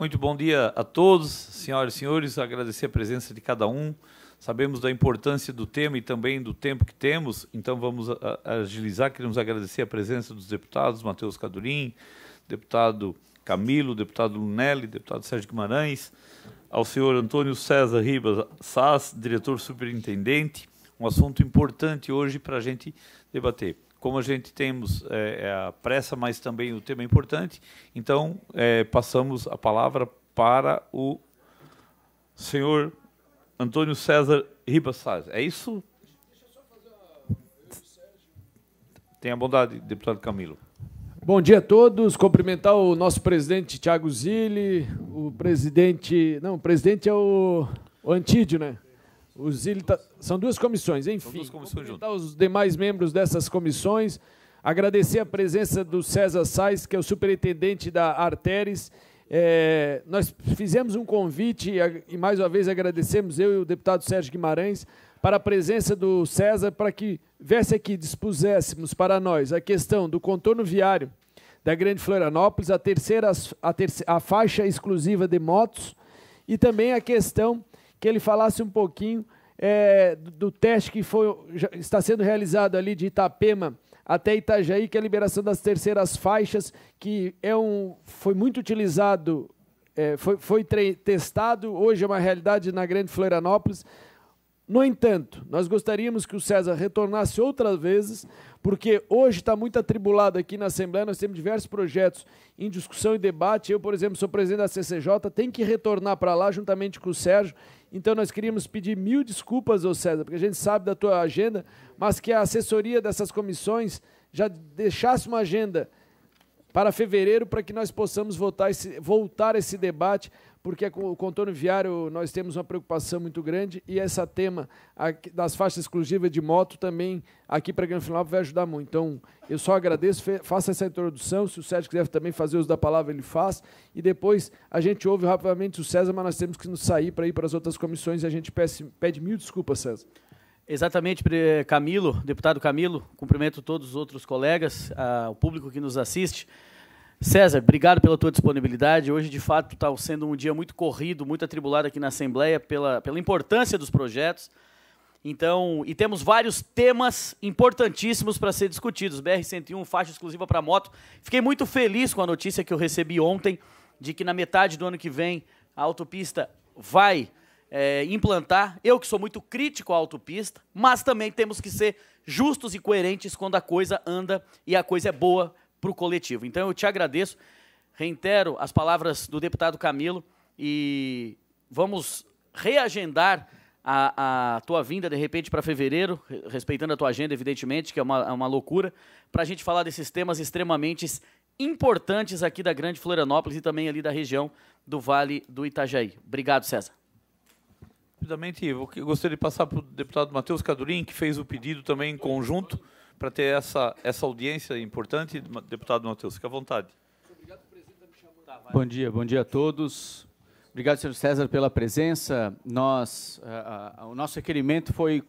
Muito bom dia a todos, senhoras e senhores. Agradecer a presença de cada um. Sabemos da importância do tema e também do tempo que temos, então vamos agilizar. Queremos agradecer a presença dos deputados Matheus Cadurim, deputado Camilo, deputado Lunelli, deputado Sérgio Guimarães, ao senhor Antônio César Ribas Sass, diretor superintendente. Um assunto importante hoje para a gente debater como a gente temos é, é, a pressa, mas também o tema é importante, então é, passamos a palavra para o senhor Antônio César Ribas É isso? Tenha bondade, deputado Camilo. Bom dia a todos. Cumprimentar o nosso presidente Tiago Zilli, o presidente. Não, o presidente é o, o Antídio, né? Tá, são duas comissões, enfim. Duas comissões os demais membros dessas comissões. Agradecer a presença do César Sais, que é o superintendente da Arteres. É, nós fizemos um convite e, mais uma vez, agradecemos eu e o deputado Sérgio Guimarães para a presença do César para que viesse aqui, dispuséssemos para nós a questão do contorno viário da Grande Florianópolis, a terceira, a, terceira, a faixa exclusiva de motos e também a questão que ele falasse um pouquinho é, do teste que foi, está sendo realizado ali de Itapema até Itajaí, que é a liberação das terceiras faixas, que é um, foi muito utilizado, é, foi, foi testado, hoje é uma realidade na Grande Florianópolis. No entanto, nós gostaríamos que o César retornasse outras vezes, porque hoje está muito atribulado aqui na Assembleia, nós temos diversos projetos em discussão e debate. Eu, por exemplo, sou presidente da CCJ, tem que retornar para lá juntamente com o Sérgio. Então nós queríamos pedir mil desculpas ao César, porque a gente sabe da tua agenda, mas que a assessoria dessas comissões já deixasse uma agenda para fevereiro para que nós possamos voltar esse, voltar esse debate, porque com o contorno viário nós temos uma preocupação muito grande e esse tema das faixas exclusivas de moto também aqui para Grande Final vai ajudar muito. Então, eu só agradeço, faça essa introdução, se o Sérgio quiser também fazer uso da palavra, ele faz, e depois a gente ouve rapidamente o César, mas nós temos que nos sair para ir para as outras comissões e a gente pede, pede mil desculpas, César. Exatamente, Camilo, deputado Camilo, cumprimento todos os outros colegas, ah, o público que nos assiste. César, obrigado pela tua disponibilidade. Hoje, de fato, está sendo um dia muito corrido, muito atribulado aqui na Assembleia pela, pela importância dos projetos. Então, e temos vários temas importantíssimos para ser discutidos. BR-101, faixa exclusiva para moto. Fiquei muito feliz com a notícia que eu recebi ontem de que na metade do ano que vem a autopista vai é, implantar. Eu que sou muito crítico à autopista, mas também temos que ser justos e coerentes quando a coisa anda e a coisa é boa para o coletivo. Então eu te agradeço, reitero as palavras do deputado Camilo e vamos reagendar a, a tua vinda de repente para fevereiro, respeitando a tua agenda, evidentemente, que é uma, é uma loucura, para a gente falar desses temas extremamente importantes aqui da Grande Florianópolis e também ali da região do Vale do Itajaí. Obrigado, César. Rapidamente, eu gostaria de passar para o deputado Matheus Cadurim, que fez o pedido também em conjunto para ter essa, essa audiência importante. Deputado Matheus, fique à vontade. Obrigado, presidente, bom dia, bom dia a todos. Obrigado, senhor César, pela presença. Nós, a, a, o nosso requerimento foi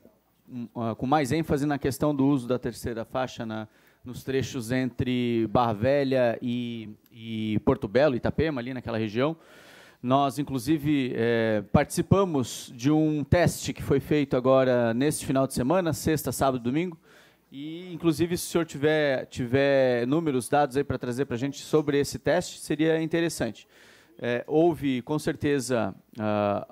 hum, a, com mais ênfase na questão do uso da terceira faixa na, nos trechos entre Barra Velha e, e Porto Belo, Itapema, ali naquela região. Nós, inclusive, é, participamos de um teste que foi feito agora neste final de semana, sexta, sábado e domingo, e, inclusive, se o senhor tiver, tiver números, dados aí para trazer para a gente sobre esse teste, seria interessante. É, houve, com certeza, ah,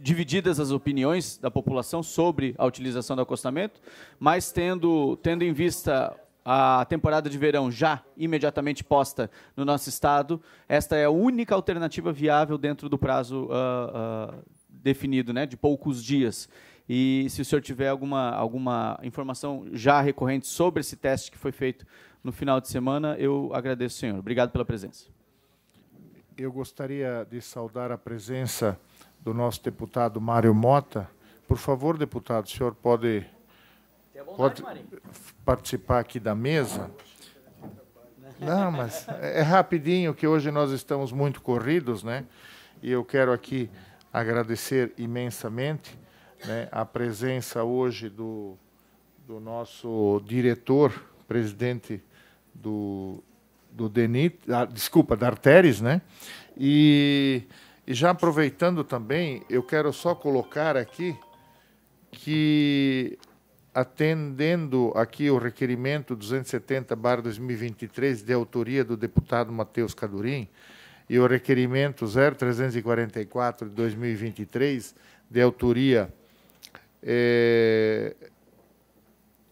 divididas as opiniões da população sobre a utilização do acostamento, mas tendo, tendo em vista a temporada de verão já imediatamente posta no nosso estado, esta é a única alternativa viável dentro do prazo ah, ah, definido, né, de poucos dias. E se o senhor tiver alguma, alguma informação já recorrente sobre esse teste que foi feito no final de semana, eu agradeço, senhor. Obrigado pela presença. Eu gostaria de saudar a presença do nosso deputado Mário Mota. Por favor, deputado, o senhor pode, vontade, pode participar aqui da mesa? Não, mas é rapidinho, que hoje nós estamos muito corridos, né? E eu quero aqui agradecer imensamente né, a presença hoje do, do nosso diretor, presidente do, do DENIT, desculpa, da Arteris, né? E, e já aproveitando também, eu quero só colocar aqui que atendendo aqui o requerimento 270/2023 de autoria do deputado Matheus Cadurim e o requerimento 0344 2023 de autoria é,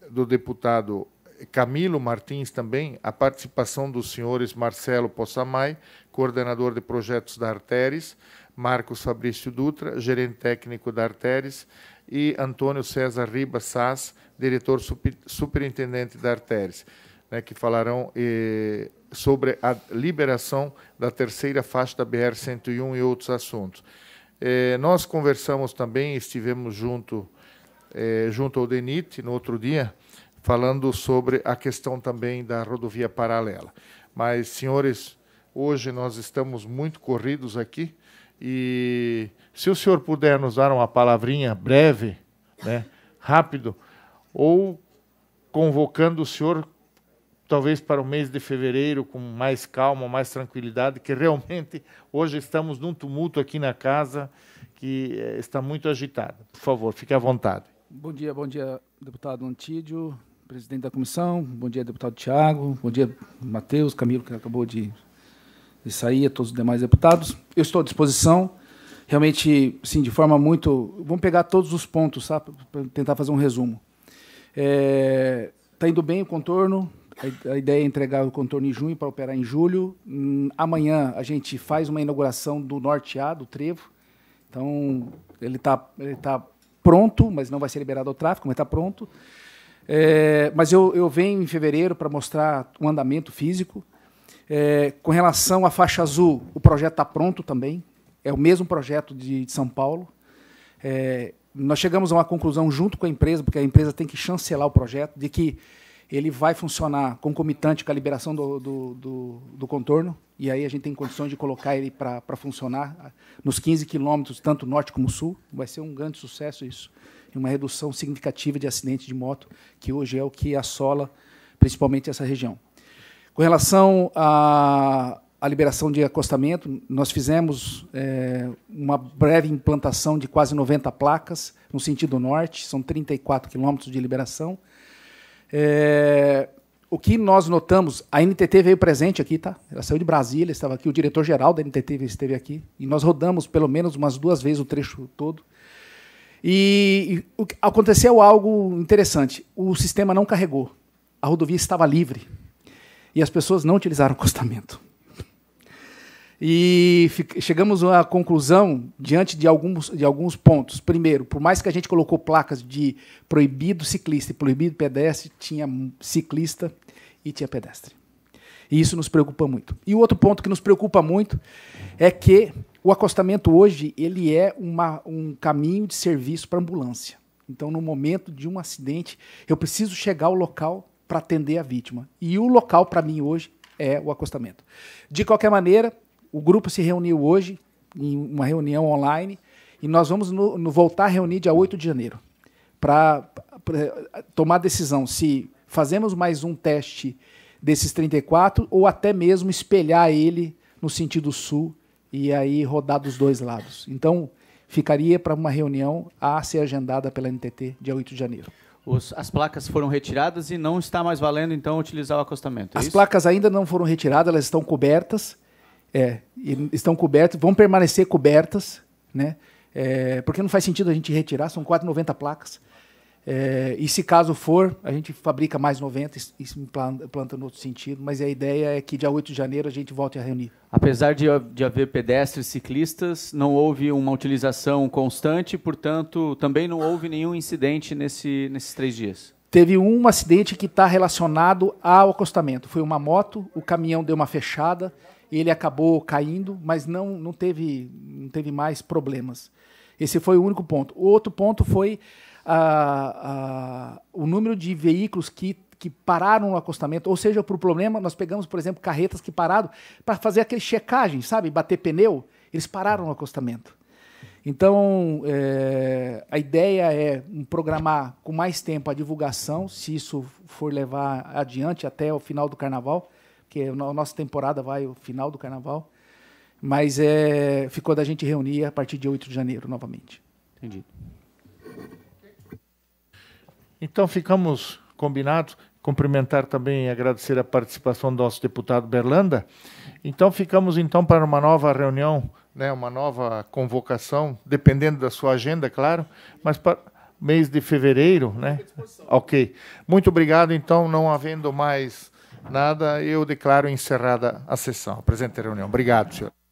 do deputado Camilo Martins também, a participação dos senhores Marcelo Possamay, coordenador de projetos da Arteres, Marcos Fabrício Dutra, gerente técnico da Arteres, e Antônio César Ribas Sass, diretor superintendente da Arteres, né, que falarão eh, sobre a liberação da terceira faixa da BR-101 e outros assuntos. Eh, nós conversamos também, estivemos junto é, junto ao DENIT, no outro dia, falando sobre a questão também da rodovia paralela. Mas, senhores, hoje nós estamos muito corridos aqui e se o senhor puder nos dar uma palavrinha breve, né, rápido, ou convocando o senhor talvez para o mês de fevereiro com mais calma, mais tranquilidade, que realmente hoje estamos num tumulto aqui na casa que eh, está muito agitado. Por favor, fique à vontade. Bom dia, bom dia, deputado Antídio, presidente da comissão, bom dia, deputado Tiago, bom dia, Matheus, Camilo, que acabou de, de sair, a todos os demais deputados. Eu estou à disposição, realmente, sim, de forma muito... Vamos pegar todos os pontos, sabe, para tentar fazer um resumo. Está é, tá indo bem o contorno, a ideia é entregar o contorno em junho para operar em julho. Hum, amanhã a gente faz uma inauguração do norte a do trevo. Então, ele está ele tá pronto, mas não vai ser liberado ao tráfego, mas está pronto. É, mas eu, eu venho em fevereiro para mostrar o um andamento físico. É, com relação à faixa azul, o projeto está pronto também. É o mesmo projeto de, de São Paulo. É, nós chegamos a uma conclusão junto com a empresa, porque a empresa tem que chancelar o projeto, de que ele vai funcionar concomitante com a liberação do, do, do, do contorno, e aí a gente tem condições de colocar ele para funcionar ah, nos 15 quilômetros, tanto norte como sul. Vai ser um grande sucesso isso. E uma redução significativa de acidentes de moto, que hoje é o que assola principalmente essa região. Com relação à, à liberação de acostamento, nós fizemos é, uma breve implantação de quase 90 placas no sentido norte, são 34 quilômetros de liberação. É, o que nós notamos, a NTT veio presente aqui, tá? Ela saiu de Brasília, estava aqui, o diretor-geral da NTT esteve aqui, e nós rodamos pelo menos umas duas vezes o trecho todo. E, e aconteceu algo interessante: o sistema não carregou, a rodovia estava livre e as pessoas não utilizaram o acostamento. E chegamos à conclusão, diante de alguns, de alguns pontos. Primeiro, por mais que a gente colocou placas de proibido ciclista e proibido pedestre, tinha ciclista e tinha pedestre. E isso nos preocupa muito. E o outro ponto que nos preocupa muito é que o acostamento hoje ele é uma, um caminho de serviço para ambulância. Então, no momento de um acidente, eu preciso chegar ao local para atender a vítima. E o local, para mim, hoje, é o acostamento. De qualquer maneira, o grupo se reuniu hoje, em uma reunião online, e nós vamos no, no voltar a reunir dia 8 de janeiro, para tomar decisão se fazemos mais um teste desses 34 ou até mesmo espelhar ele no sentido sul e aí rodar dos dois lados. Então, ficaria para uma reunião a ser agendada pela NTT dia 8 de janeiro. Os, as placas foram retiradas e não está mais valendo, então, utilizar o acostamento. É as isso? placas ainda não foram retiradas, elas estão cobertas. É, estão cobertas, vão permanecer cobertas, né? É, porque não faz sentido a gente retirar, são 490 placas. É, e se caso for, a gente fabrica mais 90 e se planta no outro sentido, mas a ideia é que dia 8 de janeiro a gente volte a reunir. Apesar de, de haver pedestres ciclistas, não houve uma utilização constante, portanto, também não houve nenhum incidente nesse, nesses três dias. Teve um acidente que está relacionado ao acostamento. Foi uma moto, o caminhão deu uma fechada ele acabou caindo, mas não, não, teve, não teve mais problemas. Esse foi o único ponto. O outro ponto foi ah, ah, o número de veículos que, que pararam no acostamento, ou seja, por problema, nós pegamos, por exemplo, carretas que pararam para fazer aquele checagem, sabe? Bater pneu, eles pararam no acostamento. Então, é, a ideia é programar com mais tempo a divulgação, se isso for levar adiante até o final do carnaval, que a nossa temporada vai o final do carnaval. Mas é, ficou da gente reunir a partir de 8 de janeiro novamente. Entendi. Então ficamos combinados. Cumprimentar também e agradecer a participação do nosso deputado Berlanda. Então ficamos então para uma nova reunião, né, uma nova convocação, dependendo da sua agenda, claro, mas para mês de fevereiro, né? Ok. Muito obrigado. Então, não havendo mais Nada, eu declaro encerrada a sessão. Presidente a reunião. Obrigado, senhor.